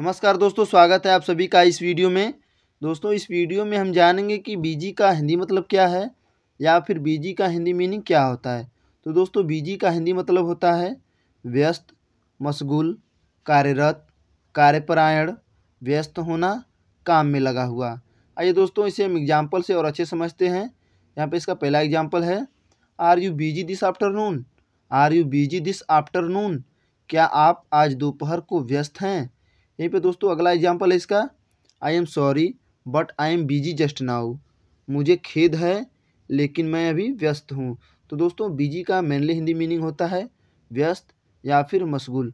नमस्कार दोस्तों स्वागत है आप सभी का इस वीडियो में दोस्तों इस वीडियो में हम जानेंगे कि बीजी का हिंदी मतलब क्या है या फिर बीजी का हिंदी मीनिंग क्या होता है तो दोस्तों बीजी का हिंदी मतलब होता है व्यस्त मशगूल कार्यरत कार्यपरायण व्यस्त होना काम में लगा हुआ आइए दोस्तों इसे हम एग्जाम्पल से और अच्छे समझते हैं यहाँ पर इसका पहला एग्जाम्पल है are you busy this afternoon are you busy this afternoon क्या आप आज दोपहर को व्यस्त हैं यहीं पे दोस्तों अगला एग्जाम्पल है इसका I am sorry but I am busy just now मुझे खेद है लेकिन मैं अभी व्यस्त हूँ तो दोस्तों बिजी का मेनली हिंदी मीनिंग होता है व्यस्त या फिर मशगूल